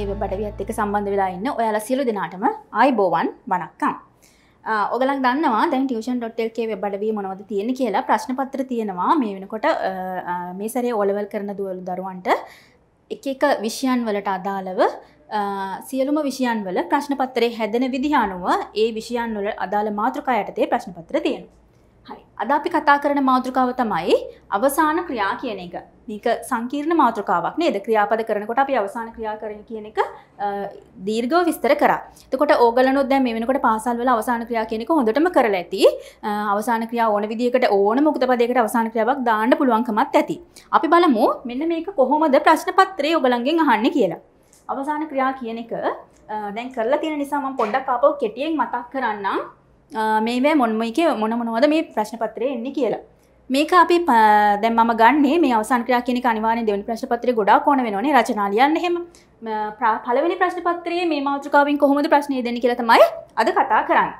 ඒකේ බඩවියත් එක සම්බන්ධ වෙලා ඉන්න ඔයාලා සියලු දෙනාටම අයිබෝවන් වනක්කම් ඔගලක් දන්නවා දැන් ටියෂන් ඩොට්ටල්කේ බඩවී මොනවද තියෙන කියලා ප්‍රශ්න පත්‍ර තියෙනවා මේ වෙනකොට මේ සරේ ඔලවල් කරන දුවලු දරුවන්ට එක එක විෂයන් වලට අදාළව සියලුම විෂයන් වල ප්‍රශ්න පත්‍රයේ හැදෙන විදිහ අනුව ඒ විෂයන් වල අදාළ මාතෘකා යටතේ ප්‍රශ්න පත්‍ර තියෙනවා හරි අද අපි කතා කරන මාතෘකාව තමයි අවසාන ක්‍රියා කියන එක මේක සංකීර්ණ මාතෘකාවක් නේද ක්‍රියාපද කරනකොට අපි අවසාන ක්‍රියා කරන කියන එක දීර්ඝව විස්තර කරා. එතකොට ඕගලනොත් දැන් මේ වෙනකොට පාසල් වල අවසාන ක්‍රියා කියන එක හොඳටම කරලා ඇති. අවසාන ක්‍රියා ඕන විදියකට ඕනම උක්තපදයකට අවසාන ක්‍රියාවක් දාන්න පුළුවන්කමත් ඇති. අපි බලමු මෙන්න මේක කොහොමද ප්‍රශ්න පත්‍රයේ ඔයගලන්ගෙන් අහන්නේ කියලා. අවසාන ක්‍රියා කියන එක දැන් කරලා තියෙන නිසා මම පොඩ්ඩක් ආපහු කෙටියෙන් මතක් කරන්නම්. මේවැ මොන්මයික මොන මොනවද මේ ප්‍රශ්න පත්‍රය එන්නේ කියලා. මේක අපි දැම් ම ගන්න මේ අවසන්ක්‍රයා කියන අනිවාන දෙවනි ප්‍රශ්පත්‍රය ගොඩා කොන වෙනනේ රචනාලියන්න හෙම පලවනි ප්‍රශ්න පත්‍රයේ මේ මාතෘකාවෙන් කොහොමද ප්‍රශ්නය දෙන කියලතමයි අද කතා කරන්න.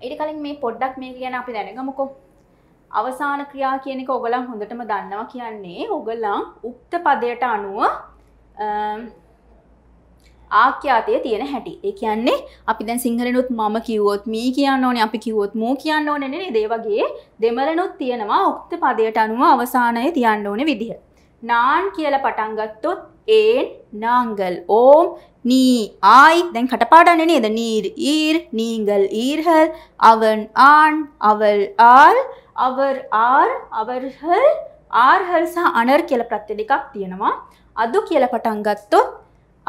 එඩි කලින් මේ පොඩ්ඩක් මේ ගැන අපි දැනගමකෝ. අවසාන ක්‍රියා කියනක ඔගලම් හොඳටම දන්නවා කියන්නේ ඔගලම් උක්ත පදයට අනුව ආඛ්‍යාතය තියෙන හැටි. ඒ කියන්නේ අපි දැන් සිංහලෙනුත් මම කිව්වොත් මී කියන්න ඕනේ, අපි කිව්වොත් මූ කියන්න ඕනේ නේද? ඒ වගේ දෙමළෙනුත් තියෙනවා උක්ත පදයට අනුව අවසානය තියන්න ඕනේ විදිහ. නාන් කියලා පටන් ගත්තොත් ඒන් නාංගල් ඕම් නී ආයි දැන් කටපාඩන්නේ නේද නීර් ඊර් නීංගල් ඊර්හල් අවන් ආන් අවල් ආල් අවර් ආර් අවර්හල් ආර්හල් සහ අනර් කියලා ප්‍රත්‍ය දෙකක් තියෙනවා අදු කියලා පටන් ගත්තොත්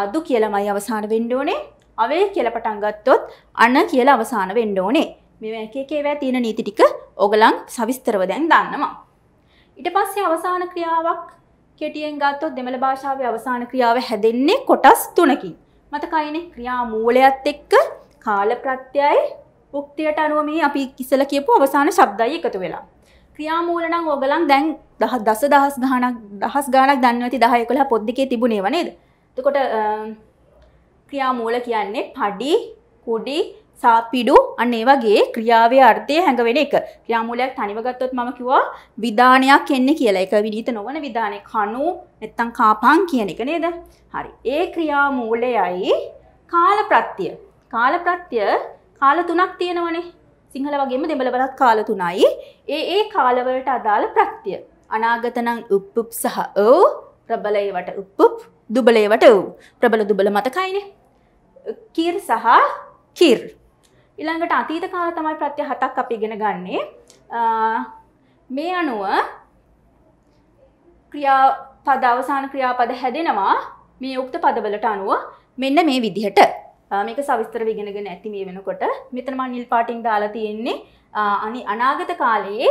අදු කියලමයි අවසාන වෙන්න ඕනේ. අවේ කියලා පටන් ගත්තොත් අන කියලා අවසාන වෙන්න ඕනේ. මේ එක එක ඒවා තියෙන නීති ටික ඔගලන් සවිස්තරව දැන් දන්නවා. ඊට පස්සේ අවසාන ක්‍රියාවක් කෙටියෙන් ගත්තොත් දෙමළ භාෂාවේ අවසාන ක්‍රියාව හැදෙන්නේ කොටස් තුනකින්. මතකයිනේ ක්‍රියා මූලයත් එක්ක කාල ප්‍රත්‍යයයි උක්තියට අනුව මේ අපි ඉස්සල කියපු අවසාන ශබ්දයි එකතු වෙලා. ක්‍රියාමූල නම් ඕගලන් දැන් දහස් දස දහස් ගාණක් දහස් ගාණක් දන්නවා ඇති 10 11 පොත් දෙකේ තිබුණේව නේද? එතකොට ක්‍රියාමූල කියන්නේ පඩි කුඩි සාපිඩු අන්න ඒ වගේ ක්‍රියාවේ අර්ථය හැඟවෙන එක. ක්‍රියාමූලයක් තනිව ගත්තොත් මම කිව්වා විධානයක් එන්නේ කියලා. ඒක විනිවිද නොවන විධානය කණු නැත්තම් කාපං කියන එක නේද? හරි. ඒ ක්‍රියාමූලයයි කාලප්‍රත්‍ය. කාලප්‍රත්‍ය කාල තුනක් තියෙනවනේ. සිංහල වගේම දෙමළ බලත් කාල තුනයි. ඒ ඒ කාලවලට අදාළ ප්‍රත්‍ය. අනාගත නම් උප්පුප් සහ ඔව් ප්‍රබලයවට උප්පුප් දුබලේවට ප්‍රබල දුබල මතකයින කීර් සහ කීර් ඉළඟට අතීත කාල තමයි ප්‍රත්‍ය හතක් අපි ගෙන ගන්නේ මේ අනුව ක්‍රියා පද අවසාන ක්‍රියාපද හැදෙනවා මේ උක්ත පදවලට අනුව මෙන්න මේ විදිහට මේක සවිස්තර විගෙනගෙන ඇති මේ වෙනකොට මෙතන මම නිල් පාටින් දාලා තියෙන්නේ අනි අනාගත කාලයේ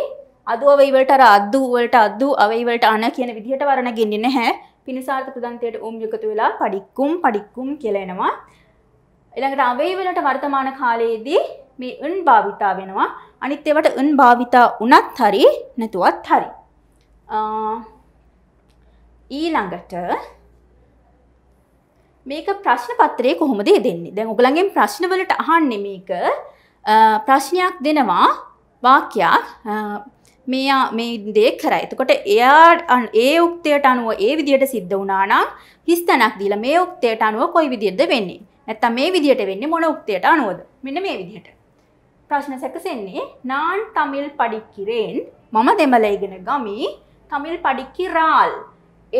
අදුව අවයිවලට අර අද්දු වලට අද්දු අවයිවලට අන කියන විදිහට වරණ ගෙන්නේ නැහැ පිනිසාර්ථ ප්‍රදන්තයට ඕම් යුකතු වෙලා පඩික්කුම් පඩික්කුම් කියලෙනවා. එළඟට අවේවලට වර්තමාන කාලයේදී මේ උන් භාවිතා වෙනවා. අනිත් ඒවට උන් භාවිතා වුණත් හරි නැතුවත් හරි. ඊළඟට මේක ප්‍රශ්න පත්‍රයේ කොහොමද දෙන්නේ? දැන් ඔයගලගෙන් ප්‍රශ්න වලට අහන්නේ මේක ප්‍රශ්නයක් දෙනවා වාක්‍යයක් මෙයා මේ දේ කරා. එතකොට එයා ඒ උක්තයට අනුව ඒ විදියට සිද්ධ වුණා නම් හිස් තැනක් දීලා මේ උක්තයට අනුව කොයි විදියටද වෙන්නේ? නැත්තම් මේ විදියට වෙන්නේ මොන උක්තයට අනුවද? මෙන්න මේ විදියට. ප්‍රශ්න සැකසෙන්නේ නාන් තමිල් පඩික්කිරෙන් මම දෙමළ ඉගෙන ගමි තමිල් පඩික්කිරාල්.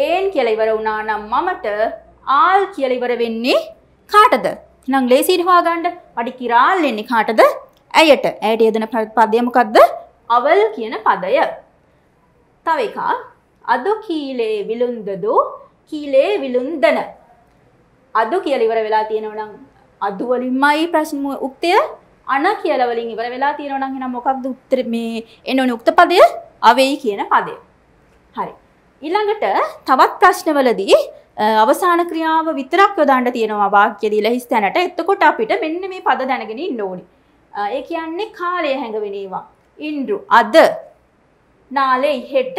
ඒන් කියලා ඉවර වුණා නම් මමට ආල් කියලා ඉවර වෙන්නේ කාටද? නං ලේසියෙන් හොයාගන්න පඩික්කිරාල් එන්නේ කාටද? ඇයට. ඇයට යදෙන පදය මොකද්ද? අවල් කියන පදය. තව එකක් අද කීලේ විලුන්දදෝ කීලේ විලුන්දන. අද කියලා ඉවර වෙලා තියෙනවා නම් අදු වලින්මයි ප්‍රශ්න උක්තය අන කියලා වලින් ඉවර වෙලා තියෙනවා නම් එහෙනම් මොකක්ද උත්තර මේ එනෝනේ උක්ත පදය අවේයි කියන පදය. හරි. ඊළඟට තවත් ප්‍රශ්නවලදී අවසාන ක්‍රියාව විතරක් යොදන්න තියෙනවා වාක්‍ය දීලා හිස් තැනට. එතකොට අපිට මෙන්න මේ පද දැනගෙන ඉන්න ඕනේ. ඒ කියන්නේ කාලය හැඟවෙන ඒවා. ඉන්ඩු අද නාලේ හෙට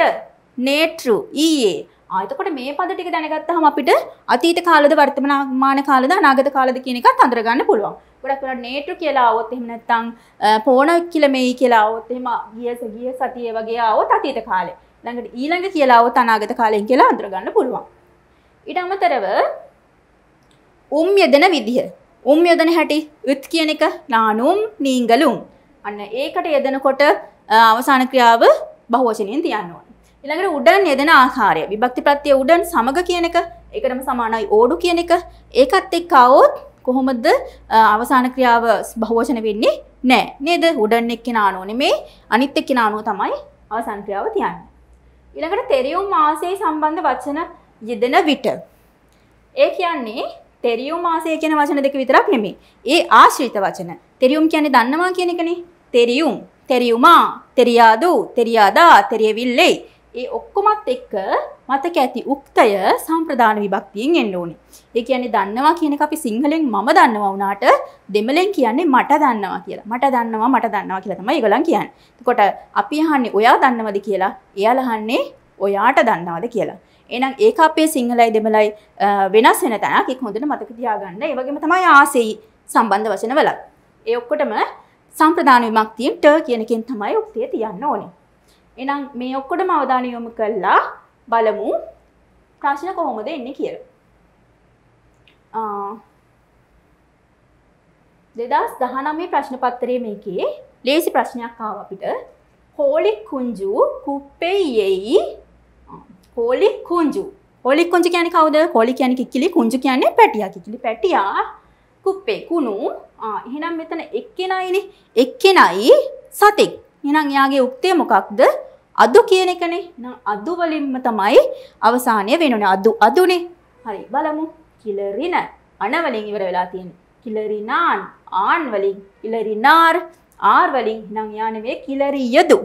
නේට්‍රු ඊයේ ආයතකොට මේ පද ටික දැනගත්තහම අපිට අතීත කාලද වර්තමාන කාලද අනාගත කාලද කියන එකත් අඳුරගන්න පුළුවන්. ගොඩක් වෙලා නේට්‍රු කියලා આવොත් එහෙම නැත්නම් පොණ කියලා මේයි කියලා આવොත් එහෙම ගිය ගිය සතිය වගේ આવොත් අතීත කාලේ. ළඟට ඊළඟ කියලා આવොත් අනාගත කාලෙන් කියලා අඳුරගන්න පුළුවන්. ඊට අමතරව උම් යදන විදිහ. උම් යදන හැටි උත් කියන එක නානුම් නීංගලුම් අන්න ඒකට යෙදෙනකොට අවසාන ක්‍රියාව බහුවචනයෙන් තියන්න ඕන. ඊළඟට උඩන් යෙදෙන ආකාරය විභක්ති ප්‍රත්‍ය උඩන් සමග කියන එක ඒකටම සමානයි ඕඩු කියන එක ඒකත් එක්ක આવොත් කොහොමද අවසාන ක්‍රියාව බහුවචන වෙන්නේ? නෑ නේද? උඩන් එක්කිනා අනුව නෙමේ අනිත් එක්කිනා අනුව තමයි අවසාන ක්‍රියාව තියන්නේ. ඊළඟට තෙරියුම් මාසයේ සම්බන්ධ වචන යෙදෙන විට ඒ කියන්නේ තෙරියුම් මාසය කියන වචන දෙක විතරක් නෙමෙයි. ඒ ආශ්‍රිත වචන. තෙරියුම් කියන්නේ දන්නවා කියන එකනේ. தெரியும் தெரியுமா தெரியாது தெரியாதா தெரியவில்லை ඒ ඔක්කොමත් එක්ක මතක ඇති උක්තය සම්ප්‍රධාන විභක්තියෙන් එන්න ඕනේ. ඒ කියන්නේ දන්නවා කියන එක අපි සිංහලෙන් මම දන්නවා වුණාට දෙමළෙන් කියන්නේ මට දන්නවා කියලා. මට දන්නවා මට දන්නවා කියලා තමයි ඒගොල්ලන් කියන්නේ. එතකොට අපි අහන්නේ ඔයා දන්නවද කියලා. එයාලා අහන්නේ ඔයාට දන්නවද කියලා. එහෙනම් ඒක අපේ සිංහලයි දෙමළයි වෙනස් වෙන තැනක්. ඒක හොඳට මතක තියාගන්න. ඒ වගේම තමයි ආසෙයි සම්බන්ධ වචන වලත්. ඒ ඔක්කොටම සම්ප්‍රදාන විමක්තියෙන් ට කියනකින් තමයි උක්තිය තියන්න ඕනේ. එහෙනම් මේ ඔක්කොටම අවධානය යොමු කරලා බලමු ප්‍රශ්න කොහොමද එන්නේ කියලා. ආ 2019 ප්‍රශ්න පත්‍රයේ මේකේ ලේසි ප්‍රශ්නයක් ආව අපිට. හෝලික් කුංජු කුප්පෙයෙයි හෝලික් කුංජු. හෝලික් කුංජු කියන්නේ කවුද? හෝලි කියන්නේ කිකිලි කුංජු කියන්නේ පැටියා. කිකිලි පැටියා කුප්පේ කුණු එහෙනම් මෙතන එක්කෙනයිනේ එක්කෙනයි සතෙක් එහෙනම් එයාගේ උක්තිය මොකක්ද අදු කියන එකනේ එහෙනම් අදු වලින්ම තමයි අවසානය වෙන්නේ අදු අදුනේ හරි බලමු කිලරින අණ වලින් ඉවර වෙලා තියෙන්නේ කිලරිනාන් ආන් වලින් කිලරිනාර් ආර් වලින් එහෙනම් යා නෙමෙයි කිලරියදු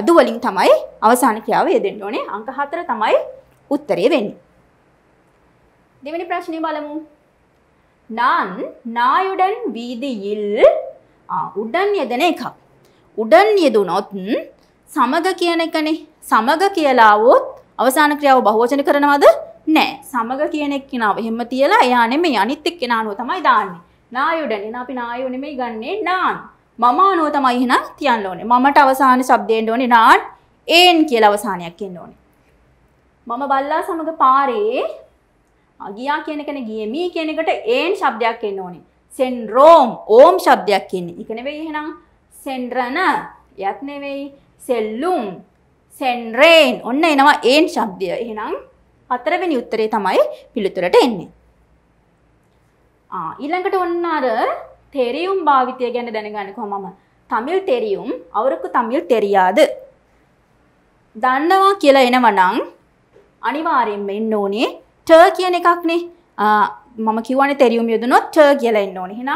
අදු වලින් තමයි අවසාන ක්‍රියාව යෙදෙන්න ඕනේ අංක 4 තමයි උත්තරේ වෙන්නේ දෙවෙනි ප්‍රශ්නේ බලමු நான் நாயுடன் வீதியில் උඩන් යෙදෙන එකක්. උඩන් යෙදුනොත් සමග කියන එකනේ. සමග කියලා આવොත් අවසාන ක්‍රියාව බහුවචන කරනවද? නෑ. සමග කියන එක්කිනාව එහෙම තියලා එයා නෙමෙයි අනිත් එක්කිනානුව තමයි දාන්නේ. නායුඩන්. එහෙනම් අපි නායෝ නෙමෙයි ගන්නේ නාන්. මම අනුව තමයි එහෙනම් තියන්න ඕනේ. මමට අවසාන શબ્දයෙන් ඕනේ නාන් ඒන් කියලා අවසානයක් එන්න ඕනේ. මම බල්ලා සමග පාරේ ගියා කියන එකන ගියමී කියන එකට ඒන් શબ્දයක් එන්න ඕනේ. සෙන්රෝම් ඕම් શબ્දයක් එන්නේ. ඒක නෙවෙයි එහෙනම් සෙන්රණ යත් නෙවෙයි සෙල්ලුම් සෙන්රේන් ඔන්න එනවා ඒන් શબ્දය. එහෙනම් හතරවෙනි උත්තරේ තමයි පිළිතුරට එන්නේ. ආ ඊළඟට ඔන්න අර තෙරියුම් භාවිතය ගැන දැනගන්න කොහමම තමිල් තෙරියුම් අවුරුකු තමිල් තෙරියාද දන්නවා කියලා එනවනම් අනිවාර්යෙන්ම එන්න ඕනේ ට කියන එකක්නේ මම කිවන තෙරියුම් යුදනොත් ට කියලෙන්න ඕන හෙනම්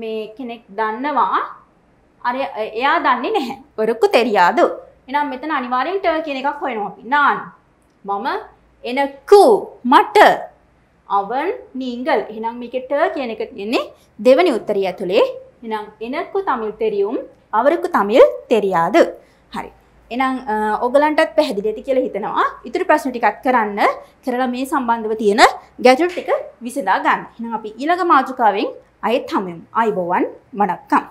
මේ කෙනෙක් දන්නවා අර එයා දන්නේ නැහැ ඔරක්කු තෙරියාද එනම් මෙතන අනිවාරෙන් ට කියන එකක් හොයනවා අපි නාන් මම එනකු මට අවන් නීංගල් එනම් මේක ට කියන එක කියන්නේ දෙවනි උත්තරය ඇතුළේ එනම් එනක්කු තමිල් තෙරියුම් අවරකු තමිල් තෙරියාද හරි එනම් ඔගලන්ටත් පැහැදිලි ඇති කියලා හිතනවා. ඉතුරු ප්‍රශ්න ටිකත් කරන්න කරලා මේ සම්බන්ධව තියෙන ගැජට් ටික විසඳා ගන්න. එහෙනම් අපි ඊළඟ මාතෘකාවෙන් අයෙත් හමුවෙමු. ආයිබෝවන් වණක්කම්.